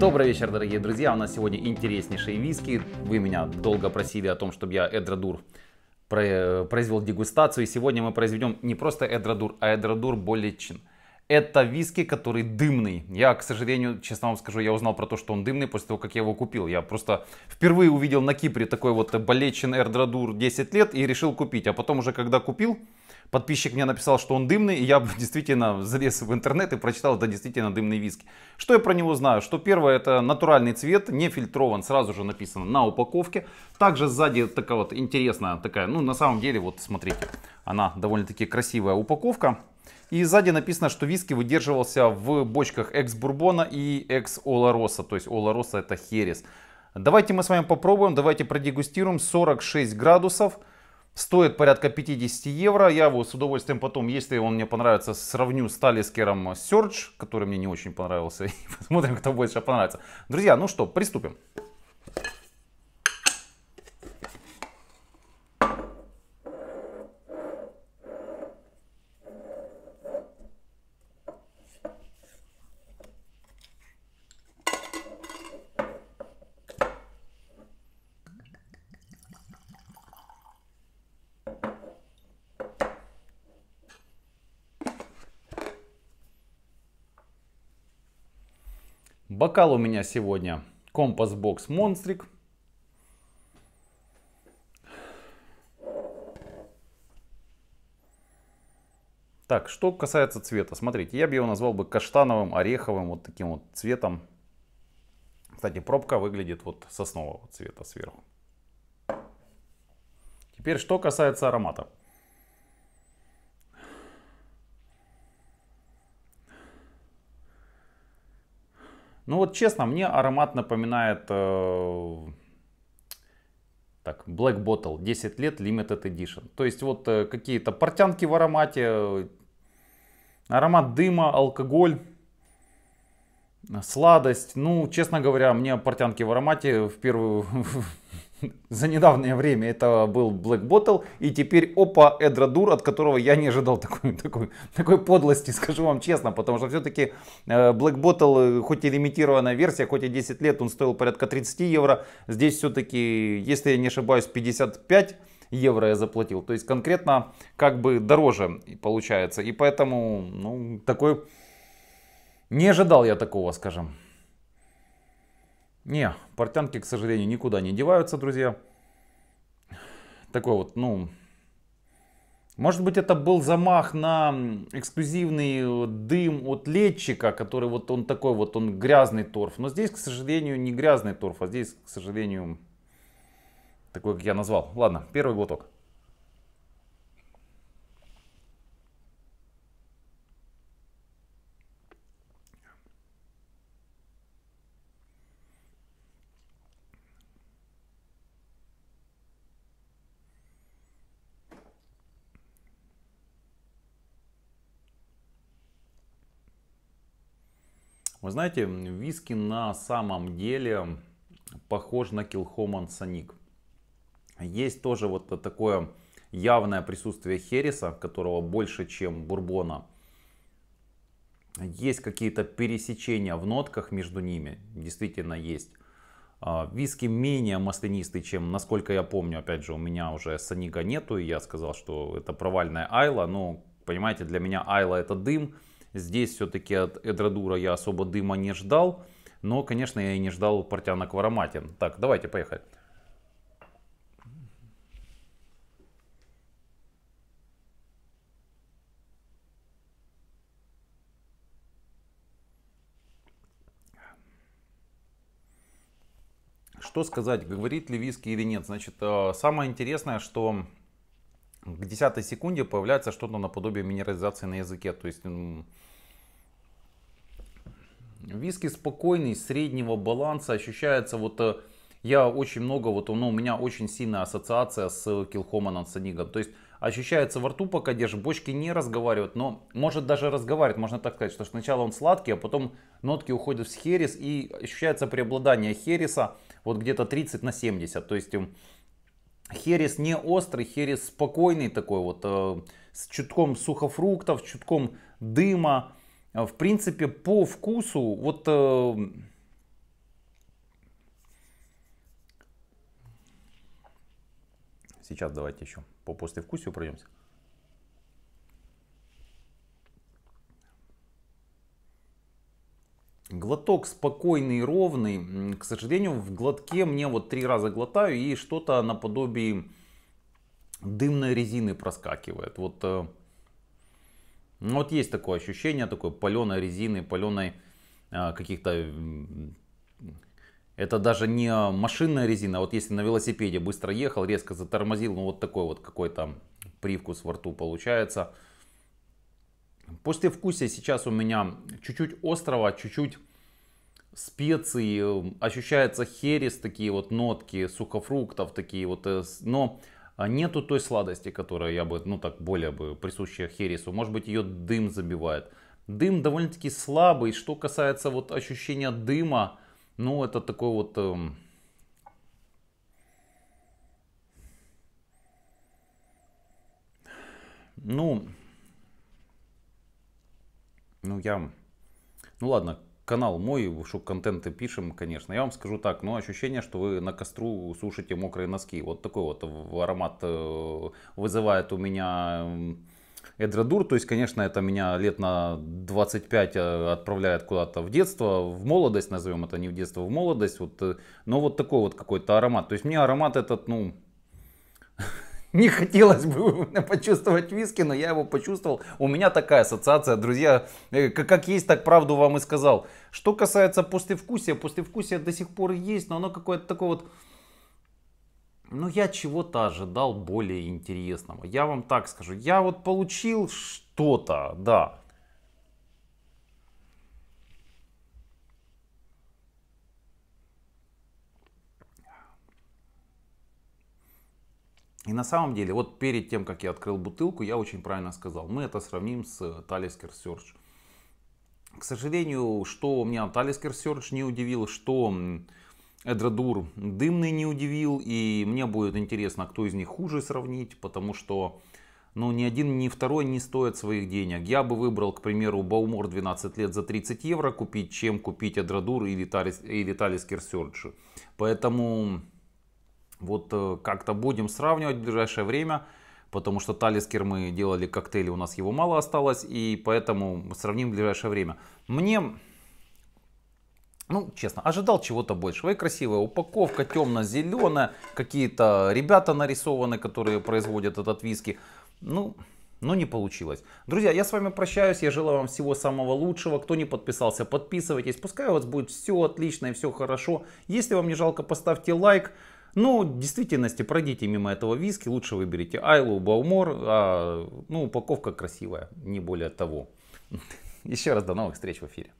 Добрый вечер, дорогие друзья. У нас сегодня интереснейшие виски. Вы меня долго просили о том, чтобы я Эдрадур э, произвел дегустацию. И сегодня мы произведем не просто Эдрадур, а Эдродур Болечин. Это виски, который дымный. Я, к сожалению, честно вам скажу, я узнал про то, что он дымный после того, как я его купил. Я просто впервые увидел на Кипре такой вот Балечин Эрдрадур 10 лет и решил купить. А потом уже, когда купил, подписчик мне написал, что он дымный, и я действительно залез в интернет и прочитал, да, действительно дымный виски. Что я про него знаю? Что первое, это натуральный цвет, не фильтрован, сразу же написано на упаковке. Также сзади такая вот интересная такая, ну, на самом деле, вот смотрите, она довольно-таки красивая упаковка. И сзади написано, что виски выдерживался в бочках экс-бурбона и экс-олороса. То есть олороса это херес. Давайте мы с вами попробуем, давайте продегустируем. 46 градусов. Стоит порядка 50 евро. Я его с удовольствием потом, если он мне понравится, сравню с Талискером Search, который мне не очень понравился. И посмотрим, кто больше понравится. Друзья, ну что, приступим. Бокал у меня сегодня компас бокс монстрик. Так, что касается цвета, смотрите, я бы его назвал бы каштановым, ореховым, вот таким вот цветом. Кстати, пробка выглядит вот соснового цвета сверху. Теперь, что касается аромата. Ну вот честно, мне аромат напоминает... Э, так, Black Bottle, 10 лет, Limited Edition. То есть вот э, какие-то портянки в аромате, э, аромат дыма, алкоголь, сладость. Ну, честно говоря, мне портянки в аромате в первую за недавнее время это был Black Bottle, и теперь опа, Эдрадур, от которого я не ожидал такой, такой, такой подлости, скажу вам честно, потому что все-таки э, Black Bottle, э, хоть и лимитированная версия, хоть и 10 лет, он стоил порядка 30 евро, здесь все-таки, если я не ошибаюсь, 55 евро я заплатил, то есть конкретно как бы дороже получается, и поэтому, ну, такой, не ожидал я такого, скажем. Не, портянки, к сожалению, никуда не деваются, друзья. Такой вот, ну... Может быть, это был замах на эксклюзивный э, дым от летчика, который вот он такой вот, он грязный торф. Но здесь, к сожалению, не грязный торф, а здесь, к сожалению, такой, как я назвал. Ладно, первый глоток. Вы знаете, виски на самом деле похож на Килхоман Саник. Есть тоже вот такое явное присутствие Хереса, которого больше, чем Бурбона. Есть какие-то пересечения в нотках между ними, действительно есть. А, виски менее маслянистый, чем, насколько я помню, опять же, у меня уже Санига нету, и я сказал, что это провальная айла, но, понимаете, для меня айла это дым, Здесь все-таки от Эдрадура я особо дыма не ждал. Но, конечно, я и не ждал портянок в аромате. Так, давайте, поехали. Что сказать, говорит ли виски или нет? Значит, а, самое интересное, что к 10 секунде появляется что-то наподобие минерализации на языке. То есть виски спокойный, среднего баланса, ощущается вот... Э, я очень много, вот ну, у меня очень сильная ассоциация с Килхоманом, с Анигом. То есть ощущается во рту, пока держишь, бочки не разговаривают, но может даже разговаривать, можно так сказать, что сначала он сладкий, а потом нотки уходят в херес и ощущается преобладание хереса вот где-то 30 на 70. То есть херес не острый, херес спокойный такой вот, э, с чутком сухофруктов, чутком дыма. Э, в принципе, по вкусу, вот... Э, сейчас давайте еще по послевкусию пройдемся. глоток спокойный, ровный. К сожалению, в глотке мне вот три раза глотаю и что-то наподобие дымной резины проскакивает. Вот, э, ну, вот есть такое ощущение, такой паленой резины, паленой э, каких-то... Это даже не машинная резина, вот если на велосипеде быстро ехал, резко затормозил, ну вот такой вот какой-то привкус во рту получается. После вкуса сейчас у меня чуть-чуть острого, чуть-чуть специи, ощущается херес, такие вот нотки сухофруктов, такие вот, э, но нету той сладости, которая я бы, ну так, более бы присущая хересу. Может быть, ее дым забивает. Дым довольно-таки слабый. Что касается вот ощущения дыма, ну это такой вот... Эм... Ну, ну я, ну ладно, канал мой, что контенты пишем, конечно. Я вам скажу так, но ну, ощущение, что вы на костру сушите мокрые носки. Вот такой вот аромат э, вызывает у меня Эдрадур. То есть, конечно, это меня лет на 25 э, отправляет куда-то в детство, в молодость, назовем это не в детство, в молодость. Вот, э, но вот такой вот какой-то аромат. То есть, мне аромат этот, ну, не хотелось бы почувствовать виски, но я его почувствовал. У меня такая ассоциация, друзья, э, как, есть, так правду вам и сказал. Что касается послевкусия, послевкусие до сих пор есть, но оно какое-то такое вот... Ну, я чего-то ожидал более интересного. Я вам так скажу, я вот получил что-то, да, И на самом деле, вот перед тем, как я открыл бутылку, я очень правильно сказал. Мы это сравним с э, Talisker Search. К сожалению, что меня Talisker Search не удивил, что Эдрадур дымный не удивил. И мне будет интересно, кто из них хуже сравнить, потому что ну, ни один, ни второй не стоят своих денег. Я бы выбрал, к примеру, Баумор 12 лет за 30 евро купить, чем купить Эдрадур или, Талискер Search. Поэтому вот э, как-то будем сравнивать в ближайшее время, потому что Талискер мы делали коктейли, у нас его мало осталось, и поэтому сравним в ближайшее время. Мне, ну честно, ожидал чего-то большего. И красивая упаковка, темно-зеленая, какие-то ребята нарисованы, которые производят этот виски. Ну, но ну, не получилось. Друзья, я с вами прощаюсь, я желаю вам всего самого лучшего. Кто не подписался, подписывайтесь. Пускай у вас будет все отлично и все хорошо. Если вам не жалко, поставьте лайк. Но ну, в действительности пройдите мимо этого виски, лучше выберите Айлу Баумор. А, ну, упаковка красивая, не более того. Еще раз до новых встреч в эфире.